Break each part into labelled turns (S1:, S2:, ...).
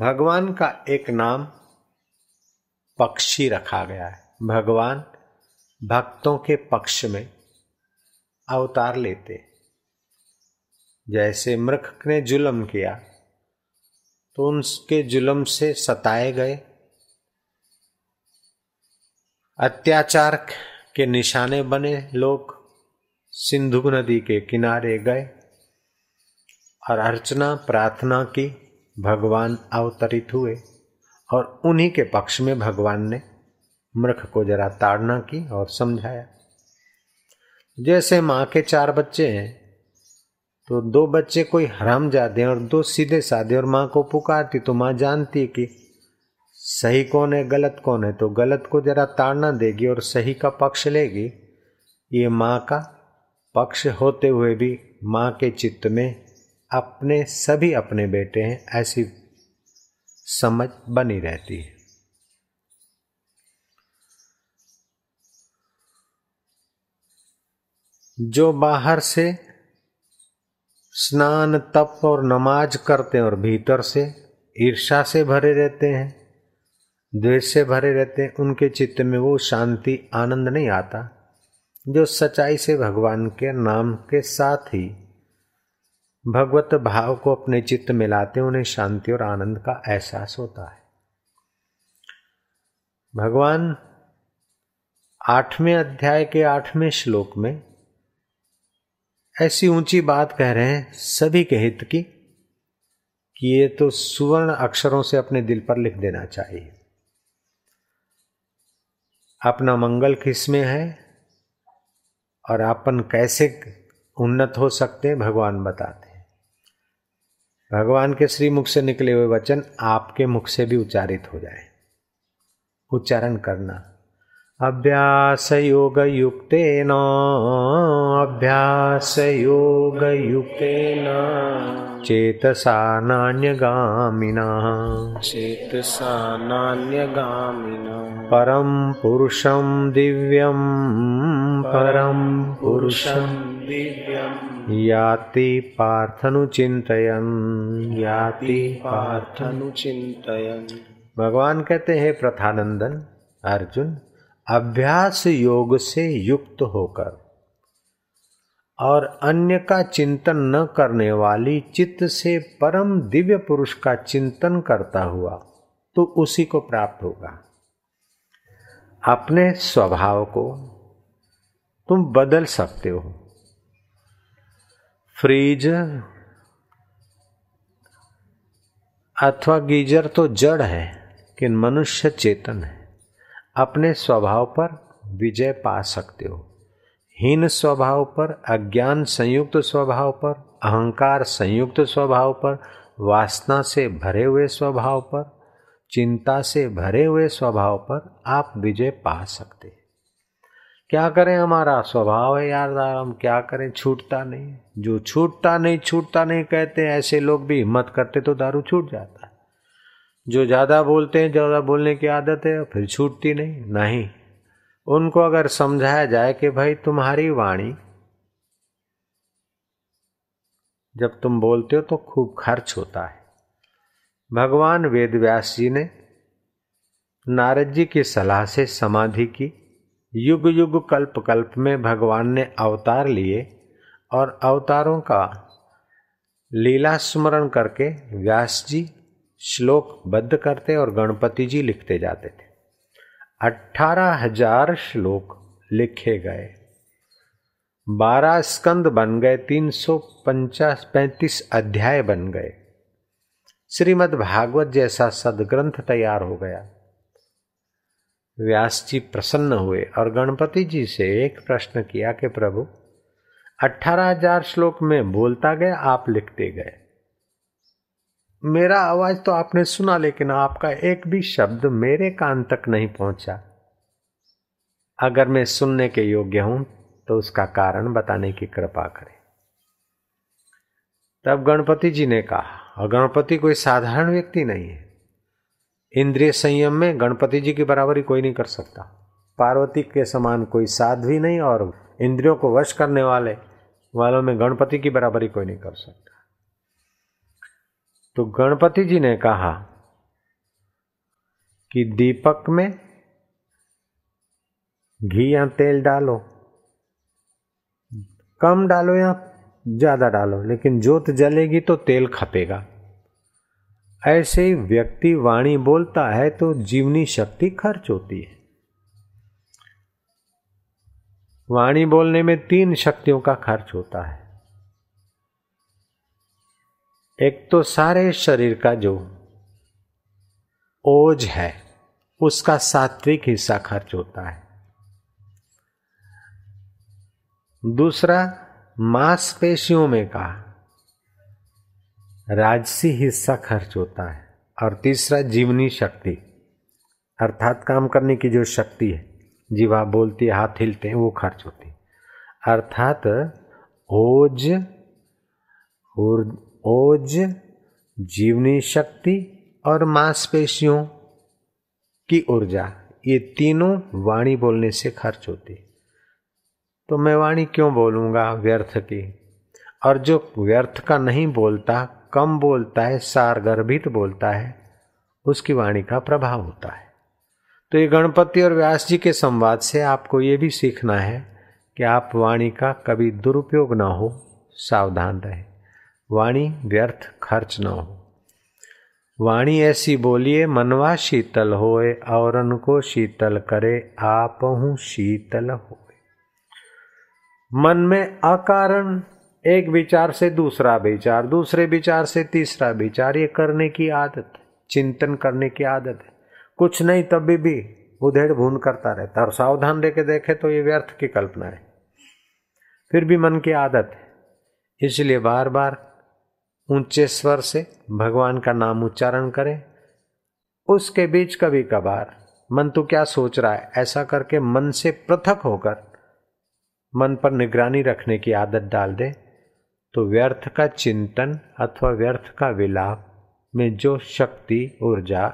S1: भगवान का एक नाम पक्षी रखा गया है भगवान भक्तों के पक्ष में अवतार लेते जैसे मृख ने जुल्म किया तो उनके जुल्म से सताए गए अत्याचार के निशाने बने लोग सिंधु नदी के किनारे गए और अर्चना प्रार्थना की भगवान अवतरित हुए और उन्हीं के पक्ष में भगवान ने मृख को जरा ताड़ना की और समझाया जैसे माँ के चार बच्चे हैं तो दो बच्चे कोई हराम जाते हैं और दो सीधे साधे और माँ को पुकारती तो माँ जानती है कि सही कौन है गलत कौन है तो गलत को जरा ताड़ना देगी और सही का पक्ष लेगी ये माँ का पक्ष होते हुए भी माँ के चित्त में अपने सभी अपने बेटे हैं ऐसी समझ बनी रहती है जो बाहर से स्नान तप और नमाज करते हैं और भीतर से ईर्षा से भरे रहते हैं द्वेष से भरे रहते हैं उनके चित्त में वो शांति आनंद नहीं आता जो सच्चाई से भगवान के नाम के साथ ही भगवत भाव को अपने चित्त में लाते उन्हें शांति और आनंद का एहसास होता है भगवान आठवें अध्याय के आठवें श्लोक में ऐसी ऊंची बात कह रहे हैं सभी के हित की कि ये तो सुवर्ण अक्षरों से अपने दिल पर लिख देना चाहिए अपना मंगल किस में है और अपन कैसे उन्नत हो सकते हैं भगवान बताते भगवान के श्री मुख से निकले हुए वचन आपके मुख से भी उच्चारित हो जाए उच्चारण करना अभ्यासयोगयुक्तेन अभ्यासयोगयुक्तेन चेतसा नान्यगामिनः चेतसा नान्यगामिनः परं पुरुषं दिव्यं परं पुरुषं दिव्यं याति पार्थनुचिन्तयन् याति पार्थनुचिन्तयन् भगवान कहते हैं प्रथानंदन अर्जुन अभ्यास योग से युक्त होकर और अन्य का चिंतन न करने वाली चित्त से परम दिव्य पुरुष का चिंतन करता हुआ तो उसी को प्राप्त होगा अपने स्वभाव को तुम बदल सकते हो फ्रीज अथवा गीजर तो जड़ है कि मनुष्य चेतन है अपने स्वभाव पर विजय पा सकते हो हीन स्वभाव पर अज्ञान संयुक्त स्वभाव पर अहंकार संयुक्त स्वभाव पर वासना से भरे हुए स्वभाव पर चिंता से भरे हुए स्वभाव पर आप विजय पा सकते क्या करें हमारा स्वभाव है यार हम क्या करें छूटता नहीं जो छूटता नहीं छूटता नहीं कहते ऐसे लोग भी हिम्मत करते तो दारू छूट जाते जो ज़्यादा बोलते हैं ज़्यादा बोलने की आदत है फिर छूटती नहीं नहीं उनको अगर समझाया जाए कि भाई तुम्हारी वाणी जब तुम बोलते हो तो खूब खर्च होता है भगवान व्यास जी ने नारद जी की सलाह से समाधि की युग युग कल्प कल्प में भगवान ने अवतार लिए और अवतारों का लीला स्मरण करके व्यास जी श्लोक बद्ध करते और गणपति जी लिखते जाते थे अठारह हजार श्लोक लिखे गए बारह स्कंद बन गए तीन सौ पंचास पैंतीस अध्याय बन गए श्रीमद् भागवत जैसा सदग्रंथ तैयार हो गया व्यास जी प्रसन्न हुए और गणपति जी से एक प्रश्न किया कि प्रभु अठारह हजार श्लोक में बोलता गया आप लिखते गए मेरा आवाज तो आपने सुना लेकिन आपका एक भी शब्द मेरे कान तक नहीं पहुंचा अगर मैं सुनने के योग्य हूं तो उसका कारण बताने की कृपा करें तब गणपति जी ने कहा और गणपति कोई साधारण व्यक्ति नहीं है इंद्रिय संयम में गणपति जी की बराबरी कोई नहीं कर सकता पार्वती के समान कोई साध्वी नहीं और इंद्रियों को वश करने वाले वालों में गणपति की बराबरी कोई नहीं कर सकता तो गणपति जी ने कहा कि दीपक में घी या तेल डालो कम डालो या ज़्यादा डालो लेकिन जोत जलेगी तो तेल खपेगा ऐसे ही व्यक्ति वाणी बोलता है तो जीवनी शक्ति खर्च होती है वाणी बोलने में तीन शक्तियों का खर्च होता है एक तो सारे शरीर का जो ओज है उसका सात्विक हिस्सा खर्च होता है दूसरा मांसपेशियों में का राजसी हिस्सा खर्च होता है और तीसरा जीवनी शक्ति अर्थात काम करने की जो शक्ति है जीवा बोलती है हाथ हिलते हैं वो खर्च होती है अर्थात ओज ओज जीवनी शक्ति और मांसपेशियों की ऊर्जा ये तीनों वाणी बोलने से खर्च होती तो मैं वाणी क्यों बोलूँगा व्यर्थ की और जो व्यर्थ का नहीं बोलता कम बोलता है सार गर्भित बोलता है उसकी वाणी का प्रभाव होता है तो ये गणपति और व्यास जी के संवाद से आपको ये भी सीखना है कि आप वाणी का कभी दुरुपयोग ना हो सावधान रहें वाणी व्यर्थ खर्च न हो वाणी ऐसी बोलिए मनवा शीतल होए और को शीतल करे आप हूँ शीतल हो मन में अकारण एक विचार से दूसरा विचार दूसरे विचार से तीसरा विचार ये करने की आदत चिंतन करने की आदत है कुछ नहीं तभी भी उधेड़ भून करता रहता और सावधान रह के देखे तो ये व्यर्थ की कल्पना है फिर भी मन की आदत है इसलिए बार बार ऊंचे स्वर से भगवान का नाम उच्चारण करें उसके बीच कभी कभार मन तो क्या सोच रहा है ऐसा करके मन से पृथक होकर मन पर निगरानी रखने की आदत डाल दे तो व्यर्थ का चिंतन अथवा व्यर्थ का विलाप में जो शक्ति ऊर्जा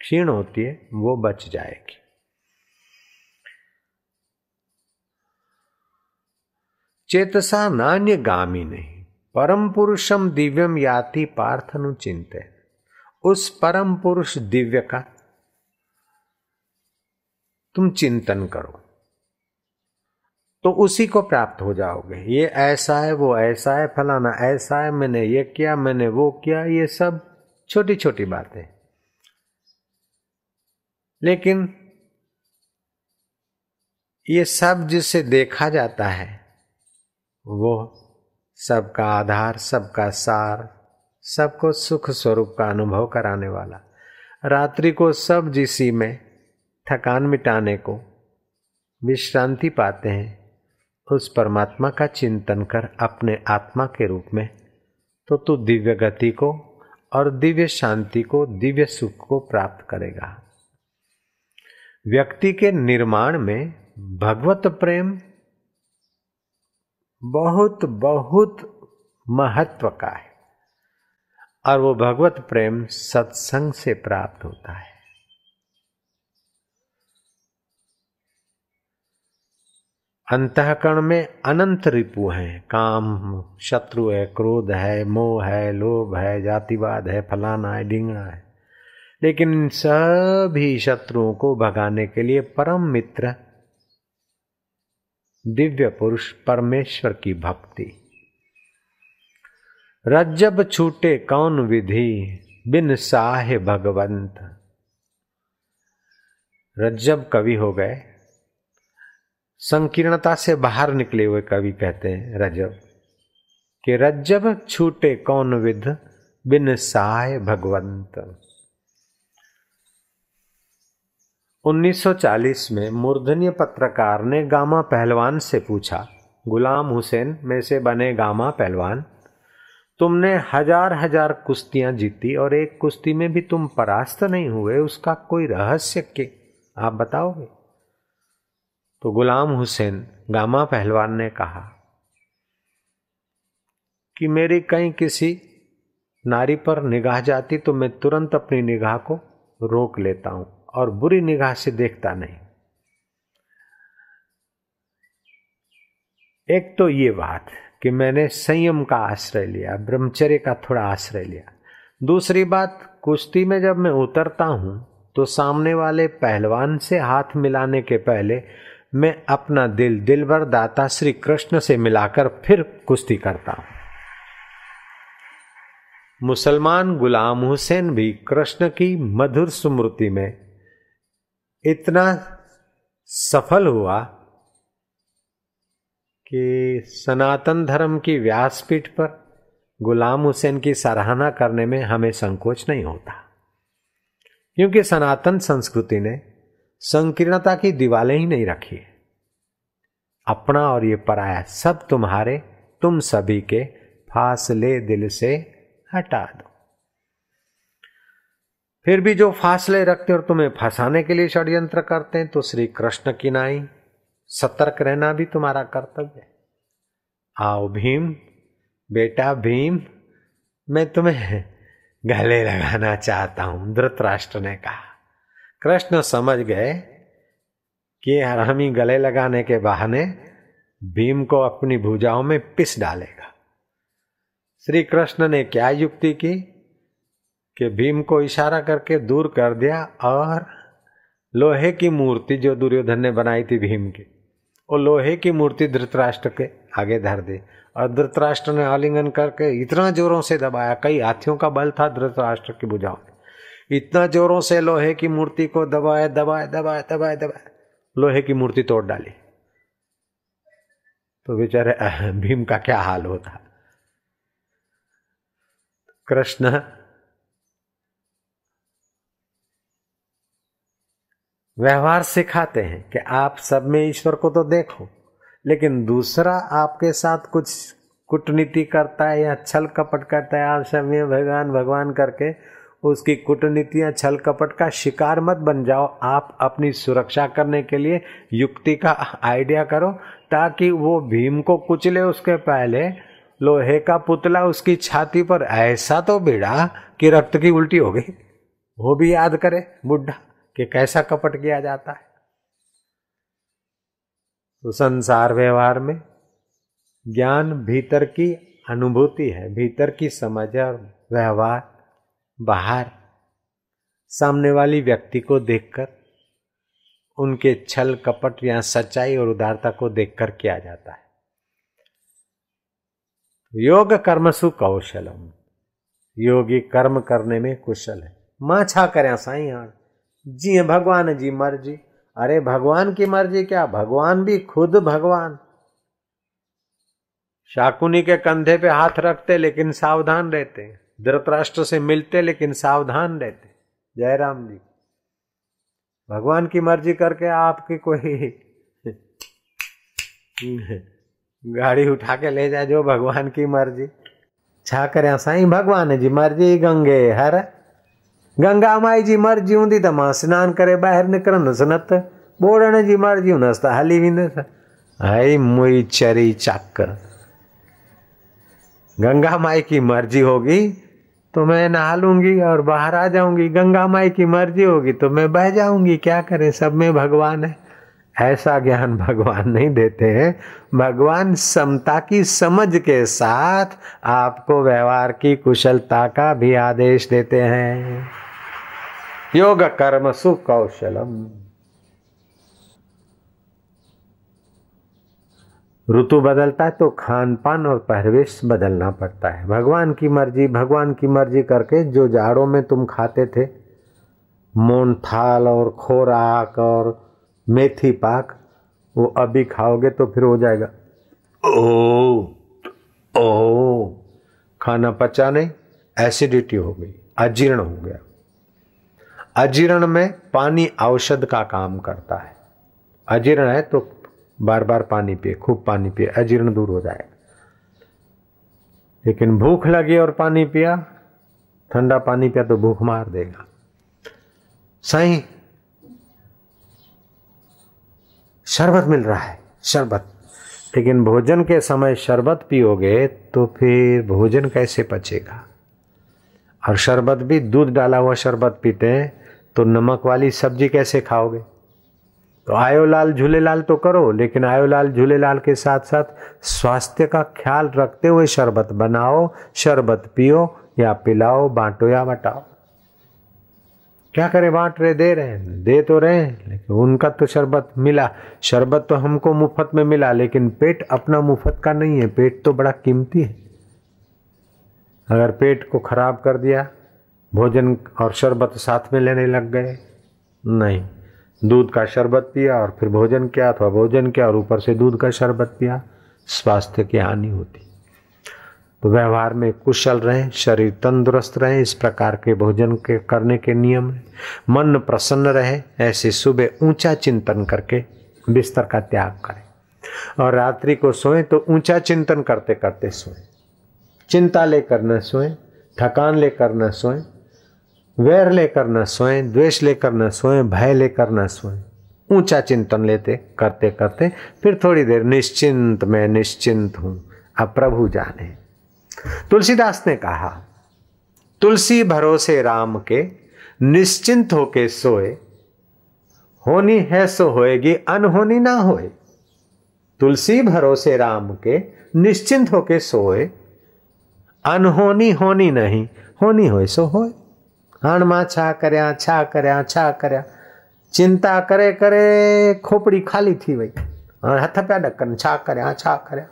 S1: क्षीण होती है वो बच जाएगी चेतसा नान्य गामी नहीं परम पुरुषम दिव्यम याति पार्थनु चिंत उस परम पुरुष दिव्य का तुम चिंतन करो तो उसी को प्राप्त हो जाओगे ये ऐसा है वो ऐसा है फलाना ऐसा है मैंने ये किया मैंने वो किया ये सब छोटी छोटी बातें लेकिन ये सब जिसे देखा जाता है वो सबका आधार सबका सार सबको सुख स्वरूप का अनुभव कराने वाला रात्रि को सब जिसी में थकान मिटाने को विश्रांति पाते हैं उस परमात्मा का चिंतन कर अपने आत्मा के रूप में तो तू दिव्य गति को और दिव्य शांति को दिव्य सुख को प्राप्त करेगा व्यक्ति के निर्माण में भगवत प्रेम बहुत बहुत महत्व का है और वो भगवत प्रेम सत्संग से प्राप्त होता है अंतकरण में अनंत रिपु हैं काम शत्रु है क्रोध है मोह है लोभ है जातिवाद है फलाना है ढिंगड़ा है लेकिन सभी शत्रुओं को भगाने के लिए परम मित्र दिव्य पुरुष परमेश्वर की भक्ति रज्जब छूटे कौन विधि बिन साह भगवंत रज्जब कवि हो गए संकीर्णता से बाहर निकले हुए कवि कहते हैं रजब कि रज्जब छूटे कौन विध बिन साय भगवंत 1940 में मूर्धन्य पत्रकार ने गामा पहलवान से पूछा गुलाम हुसैन में से बने गामा पहलवान तुमने हजार हजार कुश्तियां जीती और एक कुश्ती में भी तुम परास्त नहीं हुए उसका कोई रहस्य के आप बताओगे तो गुलाम हुसैन गामा पहलवान ने कहा कि मेरी कहीं किसी नारी पर निगाह जाती तो मैं तुरंत अपनी निगाह को रोक लेता हूं और बुरी निगाह से देखता नहीं एक तो ये बात कि मैंने संयम का आश्रय लिया ब्रह्मचर्य का थोड़ा आश्रय लिया दूसरी बात कुश्ती में जब मैं उतरता हूं तो सामने वाले पहलवान से हाथ मिलाने के पहले मैं अपना दिल दिल भर दाता श्री कृष्ण से मिलाकर फिर कुश्ती करता हूं मुसलमान गुलाम हुसैन भी कृष्ण की मधुर स्मृति में इतना सफल हुआ कि सनातन धर्म की व्यासपीठ पर गुलाम हुसैन की सराहना करने में हमें संकोच नहीं होता क्योंकि सनातन संस्कृति ने संकीर्णता की दीवालें ही नहीं रखी है अपना और ये पराया सब तुम्हारे तुम सभी के फासले दिल से हटा दो फिर भी जो फासले रखते और तुम्हें फंसाने के लिए षड्यंत्र करते हैं तो श्री कृष्ण की नाई सतर्क रहना भी तुम्हारा कर्तव्य है आओ भीम बेटा भीम मैं तुम्हें गले लगाना चाहता हूं धृतराष्ट्र ने कहा कृष्ण समझ गए कि हरामी गले लगाने के बहाने भीम को अपनी भुजाओं में पिस डालेगा श्री कृष्ण ने क्या युक्ति की कि भीम को इशारा करके दूर कर दिया और लोहे की मूर्ति जो दुर्योधन ने बनाई थी भीम की वो लोहे की मूर्ति धृतराष्ट्र के आगे धर दी और धृतराष्ट्र ने आलिंगन करके इतना जोरों से दबाया कई हाथियों का बल था धृतराष्ट्र की बुझाओं में इतना जोरों से लोहे की मूर्ति को दबाए दबाए दबाए दबाए दबाए लोहे की मूर्ति तोड़ डाली तो बेचारे भीम का क्या हाल होता कृष्ण व्यवहार सिखाते हैं कि आप सब में ईश्वर को तो देखो लेकिन दूसरा आपके साथ कुछ कूटनीति करता है या छल कपट करता है आप सब में भगवान भगवान करके उसकी कूटनीतियाँ छल कपट का शिकार मत बन जाओ आप अपनी सुरक्षा करने के लिए युक्ति का आइडिया करो ताकि वो भीम को कुचले उसके पहले लोहे का पुतला उसकी छाती पर ऐसा तो बिड़ा कि रक्त की उल्टी हो गई वो भी याद करे बुढ़ा कि कैसा कपट किया जाता है तो संसार व्यवहार में ज्ञान भीतर की अनुभूति है भीतर की समझ और व्यवहार बाहर सामने वाली व्यक्ति को देखकर उनके छल कपट या सच्चाई और उदारता को देखकर किया जाता है योग कर्मसु कौशलम योगी कर्म करने में कुशल है मां छा कर साई यार जी भगवान जी मर्जी अरे भगवान की मर्जी क्या भगवान भी खुद भगवान शाकुनी के कंधे पे हाथ रखते लेकिन सावधान रहते धृतराष्ट्र से मिलते लेकिन सावधान रहते जयराम जी भगवान की मर्जी करके आपकी कोई गाड़ी उठा के ले जाए जो भगवान की मर्जी छा करें साई भगवान जी मर्जी गंगे हर गंगा माई जी मर्ज़ी हूंदी त मां सनानु करे ॿाहिरि निकिरंदुसि न त ॿोड़ण जी मर्ज़ी हूंदसि त हली वे हई मुई चरी चाक गंगा माई की मर्जी होगी तो मैं लूंगी और बाहर आ जाऊंगी गंगा माई की मर्जी होगी तो मैं बह जाऊंगी क्या करें सब में भगवान है ऐसा ज्ञान भगवान नहीं देते हैं भगवान समता की समझ के साथ आपको व्यवहार की कुशलता का भी आदेश देते हैं योग कर्म सुकौशलम ऋतु बदलता है तो खान पान और पहरवेश बदलना पड़ता है भगवान की मर्जी भगवान की मर्जी करके जो जाड़ों में तुम खाते थे मोन थाल और खोराक और मेथी पाक वो अभी खाओगे तो फिर हो जाएगा ओ ओ खाना पचा नहीं एसिडिटी हो गई अजीर्ण हो गया अजीर्ण में पानी औषध का काम करता है अजीर्ण है तो बार बार पानी पिए खूब पानी पिए अजीर्ण दूर हो जाएगा लेकिन भूख लगी और पानी पिया ठंडा पानी पिया तो भूख मार देगा सही शरबत मिल रहा है शरबत लेकिन भोजन के समय शरबत पियोगे तो फिर भोजन कैसे पचेगा और शरबत भी दूध डाला हुआ शरबत पीते हैं तो नमक वाली सब्जी कैसे खाओगे तो आयो लाल झूले लाल तो करो लेकिन आयो लाल झूले लाल के साथ साथ स्वास्थ्य का ख्याल रखते हुए शरबत बनाओ शरबत पियो या पिलाओ बांटो या बटाओ क्या करें बांट रहे दे रहे हैं दे तो रहे हैं लेकिन उनका तो शरबत मिला शरबत तो हमको मुफ्त में मिला लेकिन पेट अपना मुफ्त का नहीं है पेट तो बड़ा कीमती है अगर पेट को खराब कर दिया भोजन और शरबत साथ में लेने लग गए नहीं दूध का शरबत पिया और फिर भोजन किया अथवा भोजन किया और ऊपर से दूध का शरबत पिया स्वास्थ्य की हानि होती तो व्यवहार में कुशल रहें शरीर तंदुरुस्त रहें इस प्रकार के भोजन के करने के नियम मन प्रसन्न रहे ऐसे सुबह ऊंचा चिंतन करके बिस्तर का त्याग करें और रात्रि को सोएं तो ऊंचा चिंतन करते करते सोएं चिंता लेकर न सोएं थकान लेकर न सोएं वैर लेकर न सोएं द्वेष लेकर न सोएं भय लेकर न सोएं ऊंचा चिंतन लेते करते करते फिर थोड़ी देर निश्चिंत मैं निश्चिंत हूँ अब प्रभु जाने तुलसीदास ने कहा तुलसी भरोसे राम के निश्चिंत होके सोए होनी है सो होएगी अनहोनी ना होए तुलसी भरोसे राम के निश्चिंत होके सोए अनहोनी होनी नहीं होनी होए सो होए हणमा छा करया छा करया छा करया चिंता करे करे खोपड़ी खाली थी वही हथ पे डकन छा करया छा करया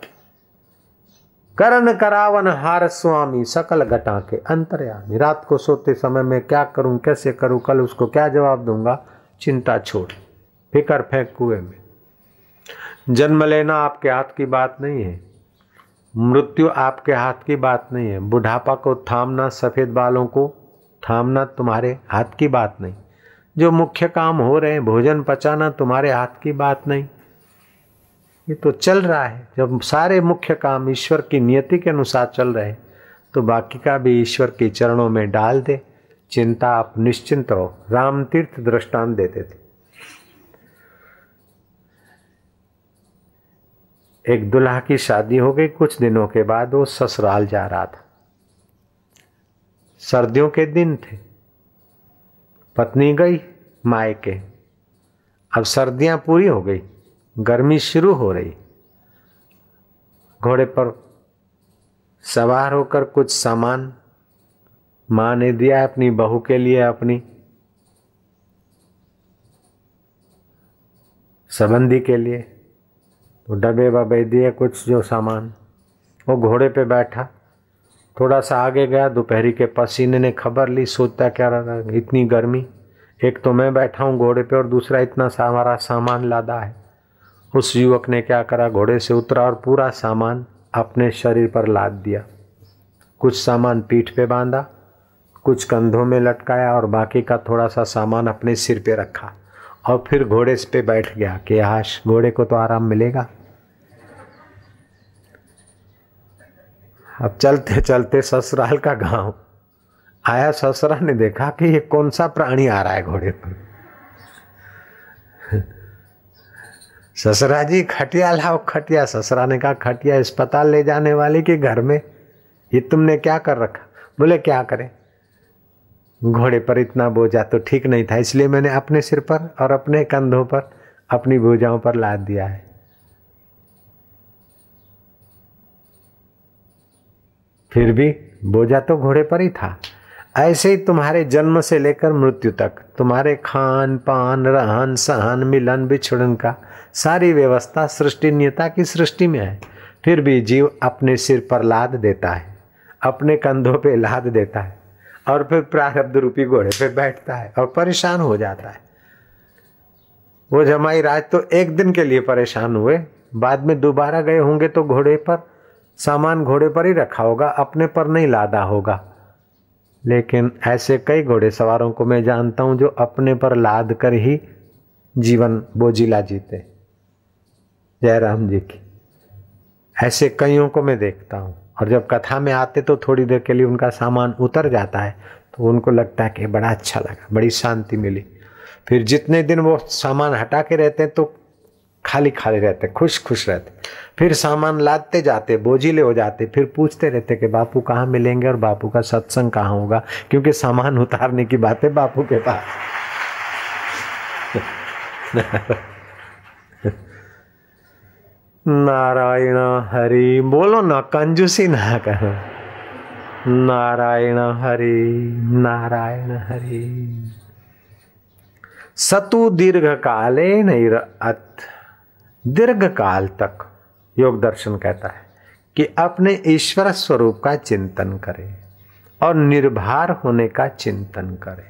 S1: करण करावन हार स्वामी सकल घटा के अंतर्यामी रात को सोते समय में क्या करूं कैसे करूं कल उसको क्या जवाब दूंगा चिंता छोड़ फिकर फेंक कुएं में जन्म लेना आपके हाथ की बात नहीं है मृत्यु आपके हाथ की बात नहीं है बुढ़ापा को थामना सफ़ेद बालों को थामना तुम्हारे हाथ की बात नहीं जो मुख्य काम हो रहे हैं भोजन पचाना तुम्हारे हाथ की बात नहीं ये तो चल रहा है जब सारे मुख्य काम ईश्वर की नियति के अनुसार चल रहे तो बाकी का भी ईश्वर के चरणों में डाल दे चिंता आप निश्चिंत रहो राम तीर्थ दृष्टांत देते थे एक दुल्हा की शादी हो गई कुछ दिनों के बाद वो ससुराल जा रहा था सर्दियों के दिन थे पत्नी गई मायके अब सर्दियां पूरी हो गई गर्मी शुरू हो रही घोड़े पर सवार होकर कुछ सामान माँ ने दिया अपनी बहू के लिए अपनी संबंधी के लिए तो डबे बबे दिए कुछ जो सामान वो घोड़े पे बैठा थोड़ा सा आगे गया दोपहरी के पसीने ने खबर ली सोचता क्या रहा इतनी गर्मी एक तो मैं बैठा हूँ घोड़े पे और दूसरा इतना सारा सामान लादा है उस युवक ने क्या करा घोड़े से उतरा और पूरा सामान अपने शरीर पर लाद दिया कुछ सामान पीठ पे बांधा कुछ कंधों में लटकाया और बाकी का थोड़ा सा सामान अपने सिर पे रखा और फिर घोड़े पे बैठ गया कि आश घोड़े को तो आराम मिलेगा अब चलते चलते ससुराल का गांव आया ससुरा ने देखा कि ये कौन सा प्राणी आ रहा है घोड़े पर ससरा जी खटिया लाओ खटिया ससरा ने कहा खटिया अस्पताल ले जाने वाली के घर में ये तुमने क्या कर रखा बोले क्या करें घोड़े पर इतना बोझा तो ठीक नहीं था इसलिए मैंने अपने सिर पर और अपने कंधों पर अपनी बोझाओं पर लाद दिया है फिर भी बोझा तो घोड़े पर ही था ऐसे ही तुम्हारे जन्म से लेकर मृत्यु तक तुम्हारे खान पान रहन सहन मिलन बिछुड़न का सारी व्यवस्था नियता की सृष्टि में है फिर भी जीव अपने सिर पर लाद देता है अपने कंधों पे लाद देता है और फिर प्रारब्ध रूपी घोड़े पे बैठता है और परेशान हो जाता है वो जमाई राज तो एक दिन के लिए परेशान हुए बाद में दोबारा गए होंगे तो घोड़े पर सामान घोड़े पर ही रखा होगा अपने पर नहीं लादा होगा लेकिन ऐसे कई घोड़े सवारों को मैं जानता हूँ जो अपने पर लाद कर ही जीवन बोझिला जीते जयराम जी की ऐसे कईयों को मैं देखता हूँ और जब कथा में आते तो थोड़ी देर के लिए उनका सामान उतर जाता है तो उनको लगता है कि बड़ा अच्छा लगा बड़ी शांति मिली फिर जितने दिन वो सामान हटा के रहते हैं तो खाली खाली रहते खुश खुश रहते फिर सामान लादते जाते बोझिले हो जाते फिर पूछते रहते कि बापू कहाँ मिलेंगे और बापू का सत्संग कहाँ होगा क्योंकि सामान उतारने की बात है बापू के पास नारायण हरि बोलो ना कंजूसी ना करो नारायण हरि नारायण हरि सतु दीर्घ काले नहीं अत दीर्घ काल तक योग दर्शन कहता है कि अपने ईश्वर स्वरूप का चिंतन करें और निर्भर होने का चिंतन करें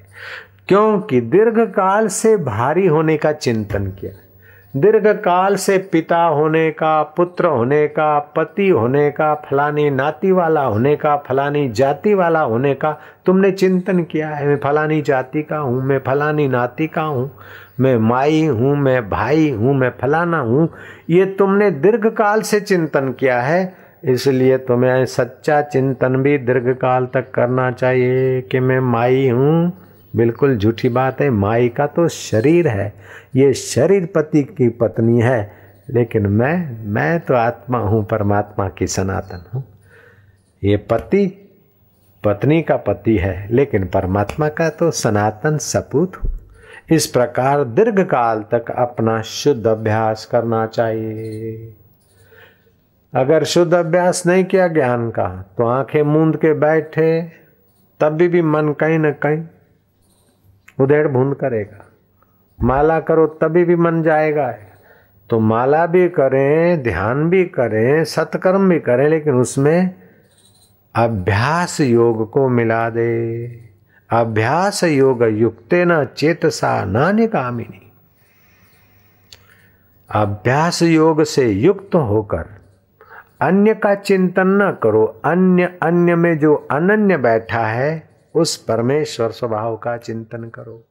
S1: क्योंकि दीर्घ काल से भारी होने का चिंतन किया दीर्घ काल से पिता होने का पुत्र होने का पति होने का फलानी नाती वाला होने का फलानी जाति वाला होने का तुमने चिंतन किया है मैं फलानी जाति का हूँ मैं फलानी नाती का हूँ मैं माई हूँ मैं भाई हूँ मैं फलाना हूँ ये तुमने दीर्घ काल से चिंतन किया है इसलिए तुम्हें सच्चा चिंतन भी दीर्घ काल तक करना चाहिए कि मैं माई हूँ बिल्कुल झूठी बात है माई का तो शरीर है ये शरीर पति की पत्नी है लेकिन मैं मैं तो आत्मा हूँ परमात्मा की सनातन हूँ ये पति पत्नी का पति है लेकिन परमात्मा का तो सनातन सपूत हूँ इस प्रकार दीर्घ काल तक अपना शुद्ध अभ्यास करना चाहिए अगर शुद्ध अभ्यास नहीं किया ज्ञान का तो आंखें मूंद के बैठे तब भी, भी मन कहीं ना कहीं उधेड़ भून करेगा माला करो तभी भी मन जाएगा तो माला भी करें ध्यान भी करें सत्कर्म भी करें लेकिन उसमें अभ्यास योग को मिला दे अभ्यास योग युक्ते न चेतसा नान्य कामिनी अभ्यास योग से युक्त होकर अन्य का चिंतन न करो अन्य अन्य में जो अनन्य बैठा है उस परमेश्वर स्वभाव का चिंतन करो